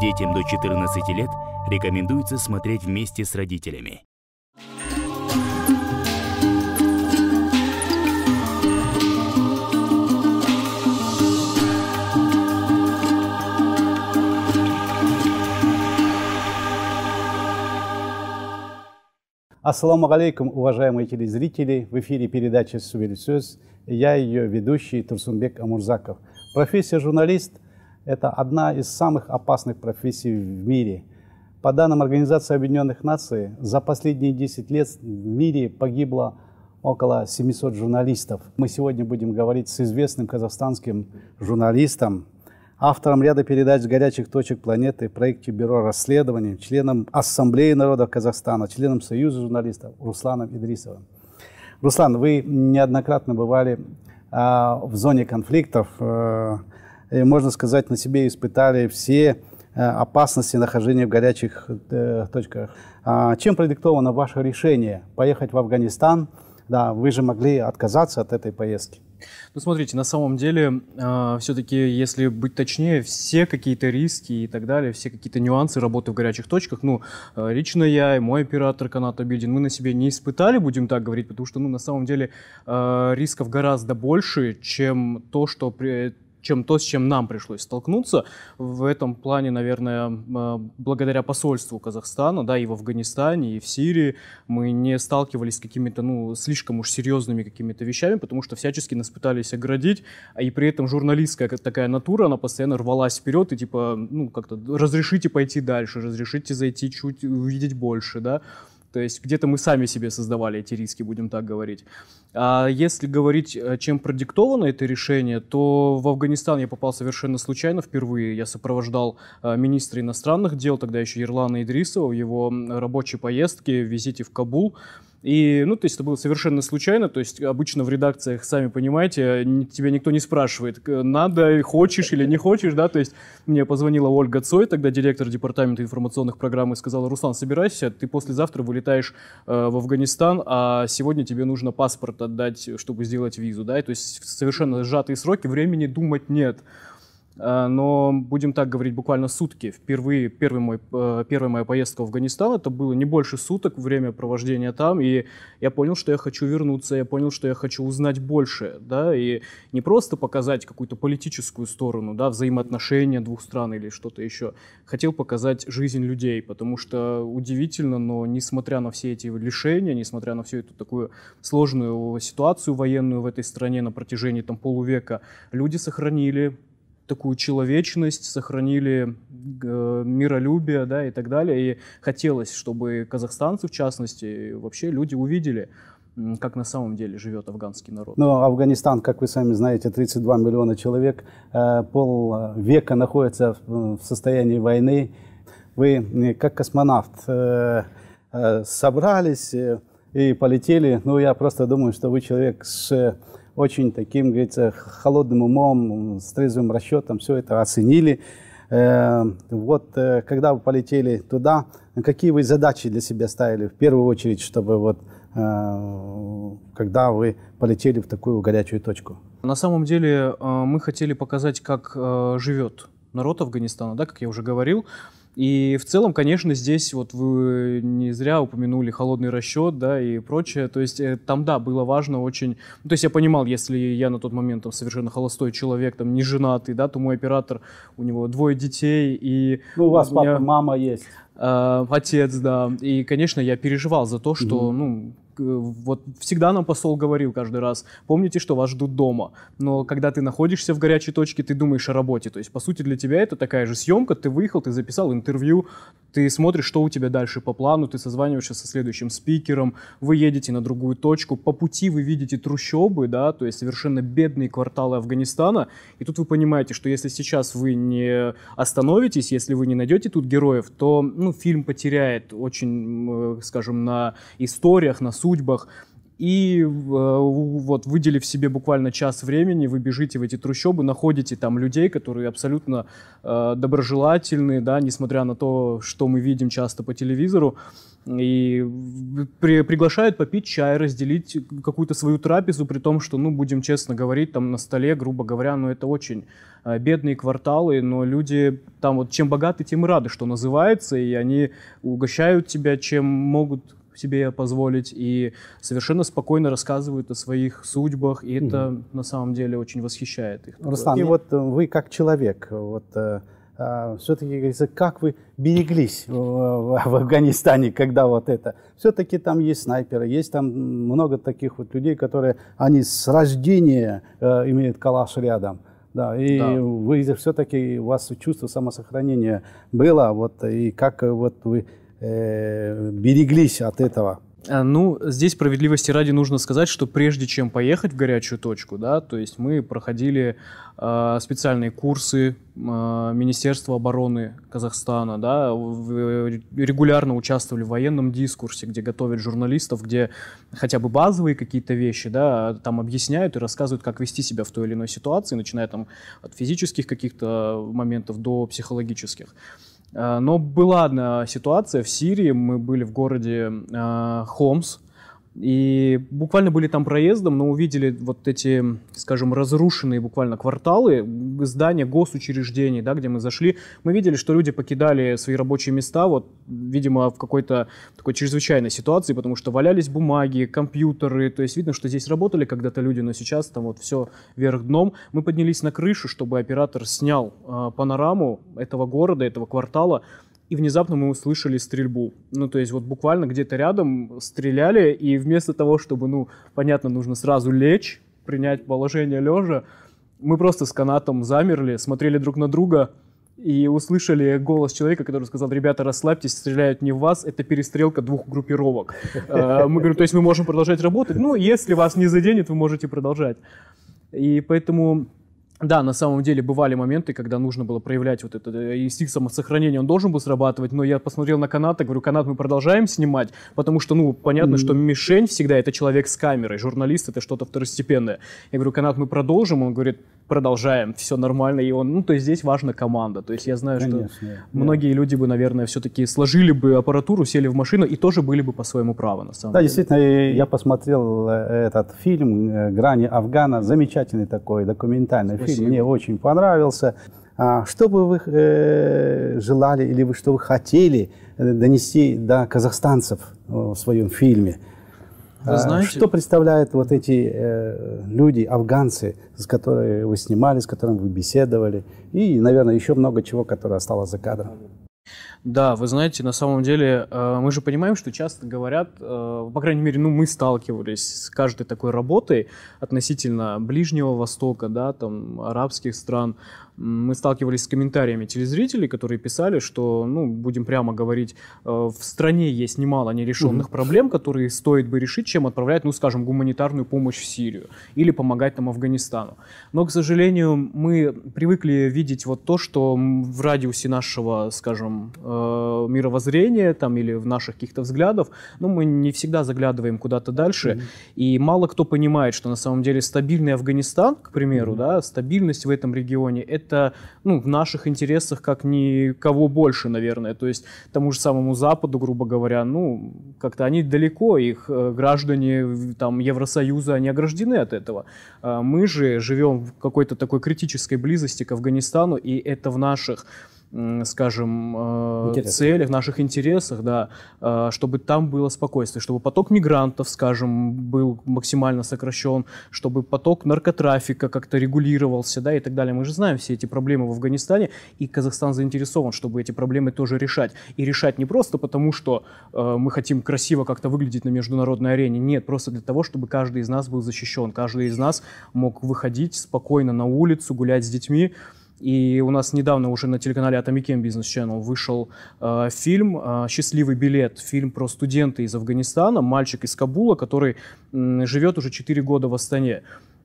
Детям до 14 лет рекомендуется смотреть вместе с родителями. Ассаламу алейкум, уважаемые телезрители. В эфире передача «Суверисез». Я ее ведущий Турсунбек Амурзаков. Профессия журналист – это одна из самых опасных профессий в мире. По данным Организации Объединенных Наций, за последние 10 лет в мире погибло около 700 журналистов. Мы сегодня будем говорить с известным казахстанским журналистом, автором ряда передач «Горячих точек планеты», проекте Бюро расследований, членом Ассамблеи народов Казахстана, членом Союза журналистов Русланом Идрисовым. Руслан, вы неоднократно бывали э, в зоне конфликтов, э, Э, можно сказать, на себе испытали все э, опасности нахождения в горячих э, точках. А, чем продиктовано ваше решение поехать в Афганистан? Да, вы же могли отказаться от этой поездки. Ну, смотрите, на самом деле, э, а, все-таки, если быть точнее, все какие-то риски и так далее, все какие-то нюансы работы в горячих точках, ну, э, лично я и мой оператор Канат Обидин мы на себе не испытали, будем так говорить, потому что, ну, на самом деле, э, рисков гораздо больше, чем то, что при, чем то, с чем нам пришлось столкнуться. В этом плане, наверное, а, благодаря посольству Казахстана, да, и в Афганистане, и в Сирии мы не сталкивались с какими-то, ну, слишком уж серьезными какими-то вещами, потому что всячески нас пытались оградить, а и при этом журналистская такая натура, она постоянно рвалась вперед и типа, ну, как-то разрешите пойти дальше, разрешите зайти чуть, увидеть больше, да. То есть где-то мы сами себе создавали эти риски, будем так говорить. А если говорить, э, чем продиктовано это решение, то в Афганистан я попал совершенно случайно впервые. Я сопровождал э, министра иностранных дел, тогда еще Ерлана Идрисова, в его рабочей поездке, в визите в Кабул. И, ну, то есть это было совершенно случайно, то есть обычно в редакциях, сами понимаете, тебя никто не спрашивает, надо, хочешь или не хочешь, да, то есть мне позвонила Ольга Цой, тогда директор департамента информационных программ, и сказала, Руслан, собирайся, ты послезавтра вылетаешь э, в Афганистан, а сегодня тебе нужно паспорт отдать, чтобы сделать визу, да, и, то есть совершенно сжатые сроки, времени думать нет. А, но будем так говорить, буквально сутки. Впервые первый мой, э, первая моя поездка в Афганистан, это было не больше суток время провождения там, и я понял, что я хочу вернуться, я понял, что я хочу узнать больше, да, и не просто показать какую-то политическую сторону, да, взаимоотношения двух стран или что-то еще. Хотел показать жизнь людей, потому что удивительно, но несмотря на все эти лишения, несмотря на всю эту такую сложную ситуацию военную в этой стране на протяжении там полувека, люди сохранили такую человечность, сохранили э, миролюбие, да, и так далее. И хотелось, чтобы казахстанцы, в частности, вообще люди увидели, как на самом деле живет афганский народ. Ну, Афганистан, как вы сами знаете, 32 миллиона человек, э, полвека э, находится в, э, в состоянии войны. Вы, как космонавт, э, э, собрались э, и полетели. Ну, я просто думаю, что вы человек с очень таким, говорится, холодным умом, с трезвым расчетом все это оценили. Э, вот э, когда вы полетели туда, какие вы задачи для себя ставили в первую очередь, чтобы вот э, когда вы полетели в такую горячую точку? На самом деле мы хотели показать, как живет народ Афганистана, да, как я уже говорил. И в целом, конечно, здесь вот вы не зря упомянули холодный расчет, да, и прочее. То есть э, там, да, было важно очень... Ну, то есть я понимал, если я на тот момент там совершенно холостой человек, там, не женатый, да, то мой оператор, у него двое детей, и... Ну, у вас у меня... папа, мама есть э, отец, да. И, конечно, я переживал за то, что, mm ну, вот всегда нам посол говорил каждый раз, помните, что вас ждут дома. Но когда ты находишься в горячей точке, ты думаешь о работе. То есть, по сути, для тебя это такая же съемка. Ты выехал, ты записал интервью, ты смотришь, что у тебя дальше по плану, ты созваниваешься со следующим спикером, вы едете на другую точку, по пути вы видите трущобы, да, то есть совершенно бедные кварталы Афганистана, и тут вы понимаете, что если сейчас вы не остановитесь, если вы не найдете тут героев, то, ну, ну, фильм потеряет очень, э, скажем, на историях, на судьбах и э, вот выделив себе буквально час времени, вы бежите в эти трущобы, находите там людей, которые абсолютно э, доброжелательные, да, несмотря на то, что мы видим часто по телевизору, и при, приглашают попить чай, разделить какую-то свою трапезу, при том, что, ну, будем честно говорить, там на столе, грубо говоря, ну, это очень э, бедные кварталы, но люди там вот чем богаты, тем и рады, что называется, и они угощают тебя, чем могут себе позволить, и совершенно спокойно рассказывают о своих судьбах, и это mm на самом деле очень восхищает их. Руслан, и ну, вот э, вы как человек, вот э, а, все-таки, говорится, как вы береглись в Афганистане, когда вот это. Все-таки там есть снайперы, есть там много таких вот людей, которые, они с рождения э, имеют калаш рядом. Да, и да. вы все-таки, у вас чувство самосохранения было, вот, и как вот вы Э, береглись от этого. А, ну, здесь справедливости ради нужно сказать, что прежде чем поехать в горячую точку, да, то есть мы проходили э, специальные курсы э, Министерства обороны Казахстана, да, в, регулярно участвовали в военном дискурсе, где готовят журналистов, где хотя бы базовые какие-то вещи, да, там объясняют и рассказывают, как вести себя в той или иной ситуации, начиная там от физических каких-то моментов до психологических. Э, но была одна ситуация в Сирии. Мы были в городе э, Хомс, и буквально были там проездом, но увидели вот эти, скажем, разрушенные буквально кварталы, здания госучреждений, да, где мы зашли. Мы видели, что люди покидали свои рабочие места, вот, видимо, в какой-то такой чрезвычайной ситуации, потому что валялись бумаги, компьютеры, то есть видно, что здесь работали когда-то люди, но сейчас там вот все вверх дном. Мы поднялись на крышу, чтобы оператор снял э, панораму этого города, этого квартала, и внезапно мы услышали стрельбу. Ну, то есть вот буквально где-то рядом стреляли, и вместо того, чтобы, ну, понятно, нужно сразу лечь, принять положение лежа, мы просто с канатом замерли, смотрели друг на друга и услышали голос человека, который сказал, ребята, расслабьтесь, стреляют не в вас, это перестрелка двух группировок. Э, мы говорим, то есть мы можем продолжать работать? Ну, если вас не заденет, вы можете продолжать. И поэтому да, на самом деле бывали моменты, когда нужно было проявлять вот этот э, инстинкт самосохранения, он должен был срабатывать, но я посмотрел на канат и говорю, канат мы продолжаем снимать, потому что, ну, понятно, что мишень всегда это человек с камерой, журналист это что-то второстепенное. Я говорю, канат мы продолжим, он говорит, продолжаем, все нормально, и он, ну, то есть здесь важна команда, то есть я знаю, Конечно, что да. многие люди бы, наверное, все-таки сложили бы аппаратуру, сели в машину и тоже были бы по своему праву, на самом да, деле. Да, действительно, я посмотрел э, этот фильм э, «Грани Афгана», замечательный такой документальный Спасибо. фильм, мне очень понравился. А что бы вы э, желали или вы что вы хотели донести до казахстанцев в своем фильме? Вы а, знаете... Что представляют вот эти э, люди, афганцы, с которыми вы снимали, с которыми вы беседовали, и, наверное, еще много чего, которое осталось за кадром? Да, вы знаете, на самом деле э, мы же понимаем, что часто говорят, э, по крайней мере, ну мы сталкивались с каждой такой работой относительно Ближнего Востока, да, там арабских стран. Мы сталкивались с комментариями телезрителей, которые писали, что, ну, будем прямо говорить, э, в стране есть немало нерешенных угу. проблем, которые стоит бы решить, чем отправлять, ну, скажем, гуманитарную помощь в Сирию или помогать там Афганистану. Но, к сожалению, мы привыкли видеть вот то, что в радиусе нашего, скажем, Э, мировоззрения там, или в наших каких-то взглядов, ну, мы не всегда заглядываем куда-то дальше. Mm-hmm. И мало кто понимает, что на самом деле стабильный Афганистан, к примеру, mm-hmm. да, стабильность в этом регионе, это ну, в наших интересах как никого больше, наверное. То есть тому же самому Западу, грубо говоря, ну, как-то они далеко, их э, граждане там, Евросоюза, они ограждены от этого. А мы же живем в какой-то такой критической близости к Афганистану, и это в наших скажем, э, Интересно. целях, наших интересах, да, э, чтобы там было спокойствие, чтобы поток мигрантов, скажем, был максимально сокращен, чтобы поток наркотрафика как-то регулировался, да, и так далее. Мы же знаем все эти проблемы в Афганистане, и Казахстан заинтересован, чтобы эти проблемы тоже решать. И решать не просто потому, что э, мы хотим красиво как-то выглядеть на международной арене, нет, просто для того, чтобы каждый из нас был защищен, каждый из нас мог выходить спокойно на улицу, гулять с детьми, и у нас недавно уже на телеканале Атамикен Business Channel вышел э, фильм э, «Счастливый билет», фильм про студента из Афганистана, мальчик из Кабула, который э, живет уже 4 года в Астане.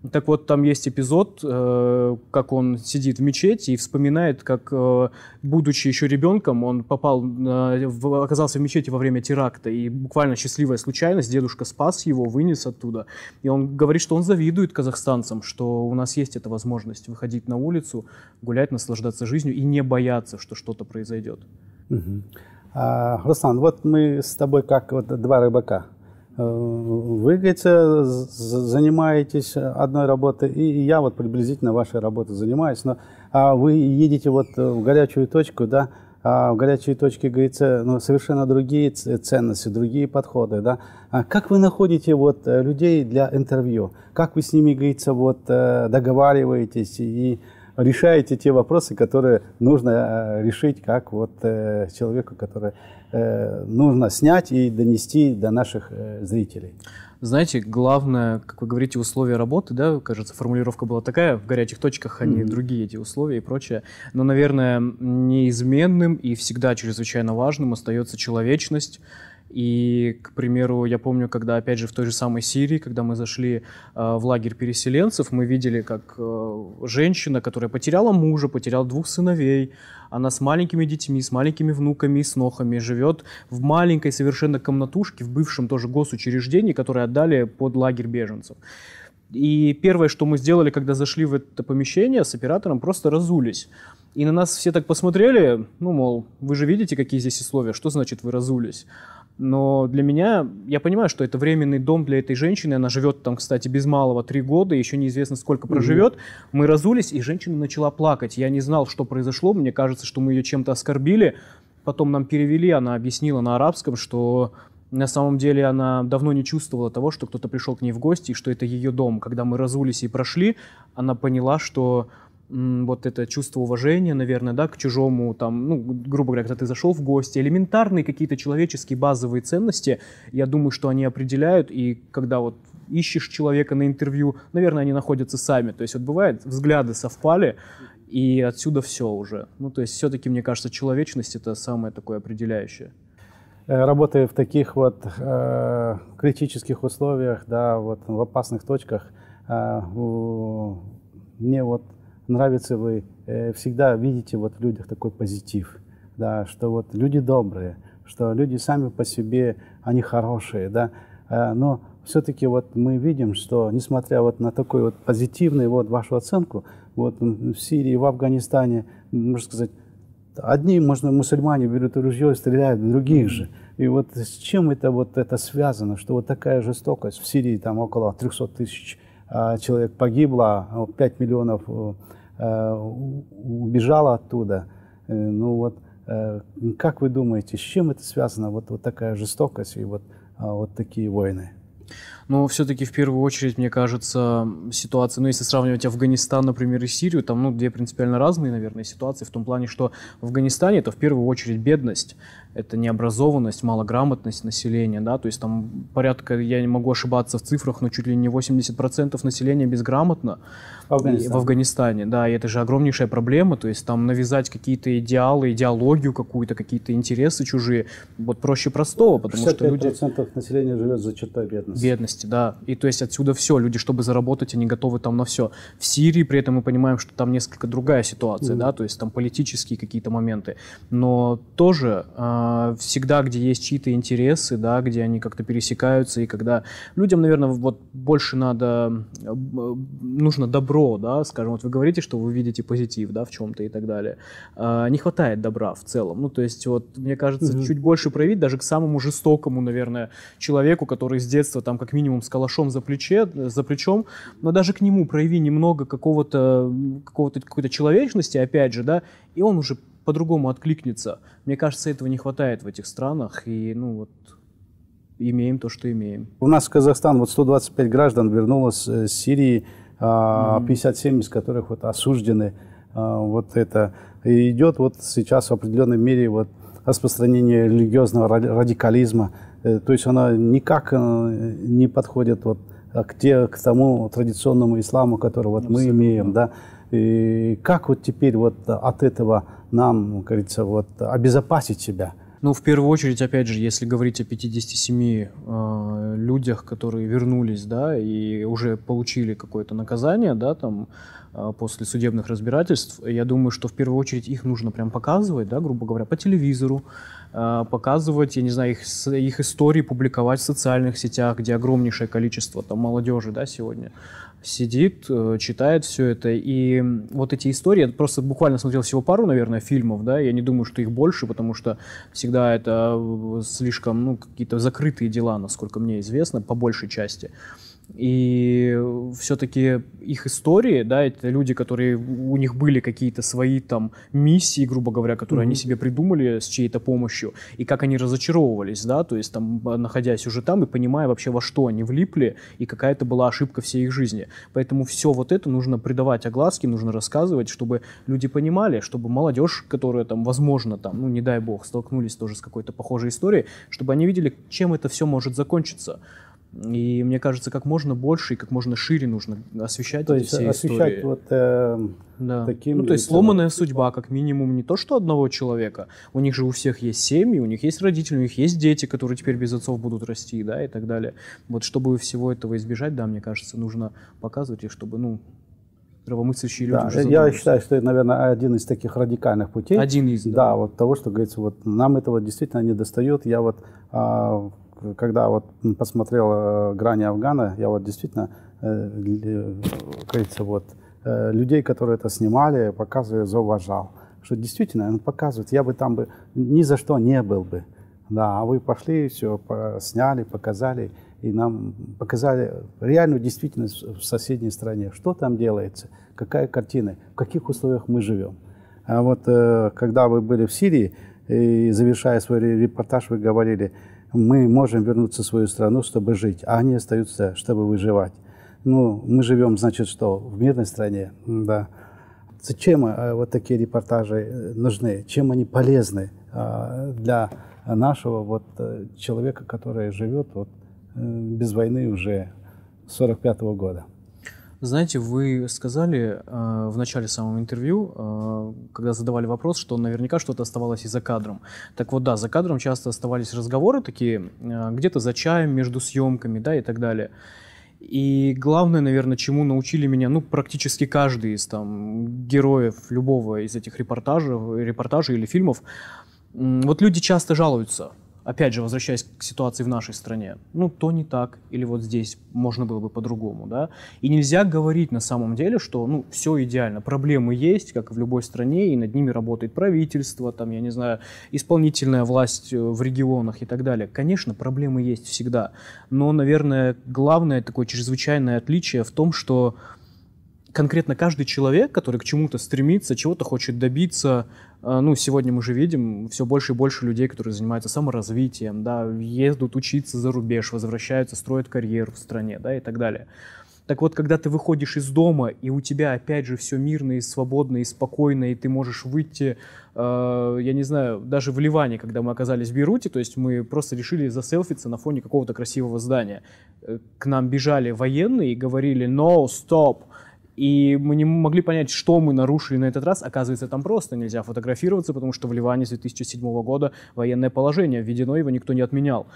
Так вот, там есть эпизод, э, как он сидит в мечети и вспоминает, как, э, будучи еще ребенком, он попал, э, в, оказался в мечети во время теракта, и буквально счастливая случайность, дедушка спас его, вынес оттуда. И он говорит, что он завидует казахстанцам, что у нас есть эта возможность выходить на улицу, гулять, наслаждаться жизнью и не бояться, что что-то произойдет. Угу. А, Руслан, вот мы с тобой как вот два рыбака – Э, вы, говорите, занимаетесь одной работой, и я вот приблизительно вашей работой занимаюсь, но а вы едете вот э, в горячую точку, да, а в горячей точке, говорится, ну, совершенно другие ценности, другие подходы, да. А как вы находите вот э, людей для интервью? Как вы с ними, говорится, вот договариваетесь и решаете те вопросы, которые нужно э, решить, как вот э, человеку, который э, нужно снять и донести до наших зрителей. Знаете, главное, как вы говорите, условия работы, да, кажется, формулировка была такая, в горячих точках они а mm-hmm. другие эти условия и прочее. Но, наверное, неизменным и всегда чрезвычайно важным остается человечность, и, к примеру, я помню, когда, опять же, в той же самой Сирии, когда мы зашли э, в лагерь переселенцев, мы видели, как э, женщина, которая потеряла мужа, потеряла двух сыновей, она с маленькими детьми, с маленькими внуками и снохами живет в маленькой совершенно комнатушке в бывшем тоже госучреждении, которое отдали под лагерь беженцев. И первое, что мы сделали, когда зашли в это помещение с оператором, просто разулись. И на нас все так посмотрели, ну, мол, вы же видите, какие здесь условия, что значит вы разулись? Но для меня, я понимаю, что это временный дом для этой женщины. Она живет там, кстати, без малого три года, еще неизвестно, сколько проживет. mm Мы разулись, и женщина начала плакать. Я не знал, что произошло. Мне кажется, что мы ее чем-то оскорбили. Потом нам перевели, она объяснила на арабском, что на самом деле она давно не чувствовала того, что кто-то пришел к ней в гости, и что это ее дом. Когда мы разулись и прошли, она поняла, что вот это чувство уважения, наверное, да, к чужому, там, ну, грубо говоря, когда ты зашел в гости, элементарные какие-то человеческие базовые ценности, я думаю, что они определяют, и когда вот ищешь человека на интервью, наверное, они находятся сами, то есть вот бывает, взгляды совпали, и отсюда все уже. Ну, то есть все-таки, мне кажется, человечность — это самое такое определяющее. Э, Работая в таких вот э, критических условиях, да, вот в опасных точках, э, у, мне вот нравится, вы э, всегда видите вот в людях такой позитив, да, что вот люди добрые, что люди сами по себе, они хорошие, да, э, но все-таки вот мы видим, что несмотря вот на такой вот позитивный вот вашу оценку, вот в Сирии, в Афганистане, можно сказать, одни можно мусульмане берут ружье и стреляют других же. И вот с чем это вот это связано, что вот такая жестокость в Сирии там около 300 тысяч а, человек погибло, 5 а, миллионов Э, убежала оттуда. Э, ну вот, э, как вы думаете, с чем это связано, вот, вот такая жестокость и вот, а, вот такие войны? Но ну, все-таки в первую очередь, мне кажется, ситуация, ну если сравнивать Афганистан, например, и Сирию, там, ну, две принципиально разные, наверное, ситуации в том плане, что в Афганистане это в первую очередь бедность, это необразованность, малограмотность населения, да, то есть там порядка, я не могу ошибаться в цифрах, но чуть ли не 80% населения безграмотно в Афганистане. в Афганистане, да, и это же огромнейшая проблема, то есть там навязать какие-то идеалы, идеологию какую-то, какие-то интересы чужие, вот проще простого, потому что люди... 65% населения живет за чертой бедности. Бедности, да, и то есть отсюда все, люди, чтобы заработать, они готовы там на все. В Сирии при этом мы понимаем, что там несколько другая ситуация, mm да, то есть там политические какие-то моменты, но тоже... А, а, всегда, где есть чьи-то интересы, да, где они как-то пересекаются, и когда людям, наверное, вот больше надо, э, нужно добро, да, скажем, вот вы говорите, что вы видите позитив, да, в чем-то и так далее. А, не хватает добра в целом, ну, то есть вот, мне кажется, угу. чуть больше проявить даже к самому жестокому, наверное, человеку, который с детства там как минимум с калашом за, плече, за плечом, но даже к нему прояви немного какого-то, какого-то, какой-то человечности, опять же, да, и он уже по-другому откликнется. Мне кажется, этого не хватает в этих странах, и, ну, вот, имеем то, что имеем. У нас в Казахстан вот 125 граждан вернулось э, с Сирии, 57 а, из которых вот осуждены. А, вот это и идет вот сейчас в определенной мере вот распространение религиозного радикализма. Э, то есть она никак э, не подходит вот а, к, те, к тому традиционному исламу, который вот мы имеем, да. И как вот теперь вот э, от этого нам, как говорится, вот обезопасить себя? Ну, в первую очередь, опять же, если говорить о 57 э, людях, которые вернулись, да, и уже получили какое-то наказание, да, там, э, после судебных разбирательств, я думаю, что в первую очередь их нужно прям показывать, да, грубо говоря, по телевизору, э, показывать, я не знаю, их, их истории публиковать в социальных сетях, где огромнейшее количество там молодежи, да, сегодня сидит, э, читает все это. И вот эти истории, я просто буквально смотрел всего пару, наверное, фильмов, да, я не думаю, что их больше, потому что всегда это э, слишком, ну, какие-то закрытые дела, насколько мне известно, по большей части. И все-таки их истории, да, это люди, которые у них были какие-то свои там миссии, грубо говоря, которые mm-hmm. они себе придумали с чьей-то помощью, и как они разочаровывались, да, то есть там, а, находясь уже там и понимая вообще, во что они влипли, и какая это была ошибка всей их жизни. Поэтому все вот это нужно придавать огласке, нужно рассказывать, чтобы люди понимали, чтобы молодежь, которая там, возможно, там, ну, не дай бог, столкнулись тоже с какой-то похожей историей, чтобы они видели, чем это все может закончиться. И мне кажется, как можно больше и как можно шире нужно освещать то эти есть все освещать истории. вот э, да. Ну, таким... Ну, то есть сломанная судьба, как минимум, не то что одного человека. У них же у всех есть семьи, у них есть родители, у них есть дети, которые теперь без отцов будут расти, да, и так далее. Вот чтобы всего этого избежать, да, мне кажется, нужно показывать, и чтобы, ну, здравомыслящие люди да, уже Я считаю, что это, наверное, один из таких радикальных путей. Один из, да. Да, вот того, что говорится, вот нам этого действительно не достает. Я вот а, когда вот посмотрел э, «Грани Афгана», я вот действительно, э, кажется, вот э, людей, которые это снимали, показывали, зауважал. Что действительно, он ну, показывает, я бы там бы ни за что не был бы. Да, а вы пошли, все сняли, показали, и нам показали реальную действительность в соседней стране. Что там делается, какая картина, в каких условиях мы живем. А вот когда вы были в Сирии, и завершая свой репортаж, вы говорили – мы можем вернуться в свою страну, чтобы жить, а они остаются, чтобы выживать. Ну, мы живем, значит, что в мирной стране, да. Зачем э, вот такие репортажи э, нужны? Чем они полезны а, для нашего вот э, человека, который живет вот без войны уже 45 -го года? Знаете, вы сказали э, в начале самого интервью, э, когда задавали вопрос, что наверняка что-то оставалось и за кадром. Так вот, да, за кадром часто оставались разговоры такие, э, где-то за чаем, между съемками, да, и так далее. И главное, наверное, чему научили меня, ну, практически каждый из там героев любого из этих репортажей, репортажей или фильмов, вот люди часто жалуются – опять же, возвращаясь к ситуации в нашей стране, ну, то не так, или вот здесь можно было бы по-другому, да. И нельзя говорить на самом деле, что, ну, все идеально, проблемы есть, как и в любой стране, и над ними работает правительство, там, я не знаю, исполнительная власть э, в регионах и так далее. Конечно, проблемы есть всегда, но, наверное, главное такое чрезвычайное отличие в том, что конкретно каждый человек, который к чему-то стремится, чего-то хочет добиться, э, ну, сегодня мы же видим все больше и больше людей, которые занимаются саморазвитием, да, ездят учиться за рубеж, возвращаются, строят карьеру в стране, да, и так далее. Так вот, когда ты выходишь из дома, и у тебя опять же все мирно и свободно и спокойно, и ты можешь выйти, э, я не знаю, даже в Ливане, когда мы оказались в Бейруте, то есть мы просто решили заселфиться на фоне какого-то красивого здания. Э, к нам бежали военные и говорили «No, stop!» И мы не могли понять, что мы нарушили на этот раз. Оказывается, там просто нельзя фотографироваться, потому что в Ливане с 2007 года военное положение введено, его никто не отменял.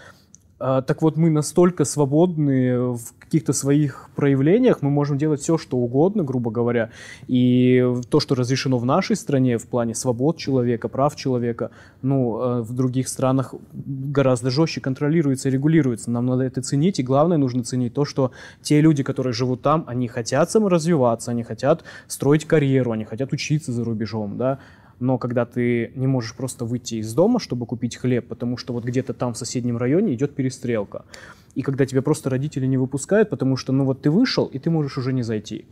А, так вот, мы настолько свободны в каких-то своих проявлениях, мы можем делать все, что угодно, грубо говоря. И то, что разрешено в нашей стране в плане свобод человека, прав человека, ну, а, в других странах гораздо жестче контролируется и регулируется. Нам надо это ценить, и главное нужно ценить то, что те люди, которые живут там, они хотят саморазвиваться, они хотят строить карьеру, они хотят учиться за рубежом, да, но когда ты не можешь просто выйти из дома, чтобы купить хлеб, потому что вот где-то там в соседнем районе идет перестрелка, и когда тебя просто родители не выпускают, потому что, ну вот ты вышел, и ты можешь уже не зайти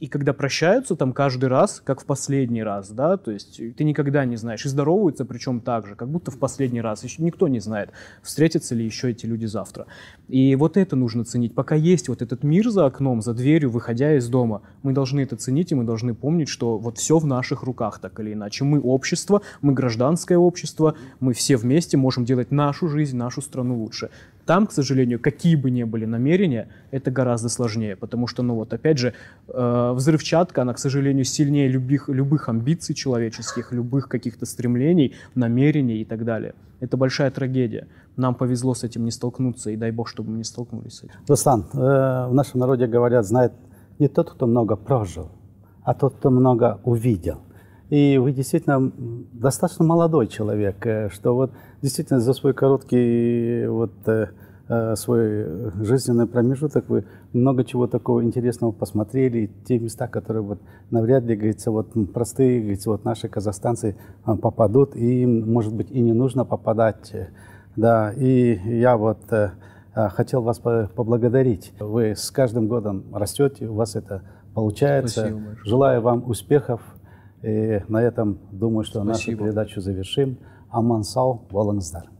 и когда прощаются там каждый раз, как в последний раз, да, то есть ты никогда не знаешь, и здороваются причем так же, как будто в последний раз, еще никто не знает, встретятся ли еще эти люди завтра. И вот это нужно ценить, пока есть вот этот мир за окном, за дверью, выходя из дома, мы должны это ценить, и мы должны помнить, что вот все в наших руках так или иначе. Мы общество, мы гражданское общество, мы все вместе можем делать нашу жизнь, нашу страну лучше. Там, к сожалению, какие бы ни были намерения, это гораздо сложнее, потому что, ну вот, опять же, э, взрывчатка, она, к сожалению, сильнее любых, любых амбиций человеческих, любых каких-то стремлений, намерений и так далее. Это большая трагедия. Нам повезло с этим не столкнуться, и дай бог, чтобы мы не столкнулись с этим. Руслан, э, в нашем народе говорят, знает не тот, кто много прожил, а тот, кто много увидел и вы действительно достаточно молодой человек, э, что вот действительно за свой короткий вот э, э, свой жизненный промежуток вы много чего такого интересного посмотрели, те места, которые вот навряд ли, говорится, вот простые, говорится, вот наши казахстанцы попадут, и им, может быть, и не нужно попадать, да, и я вот хотел вас поблагодарить. Вы с каждым годом растете, у вас это получается. Желаю вам успехов. И на этом, думаю, что Спасибо. нашу передачу завершим. Аман сау, болыңыздар.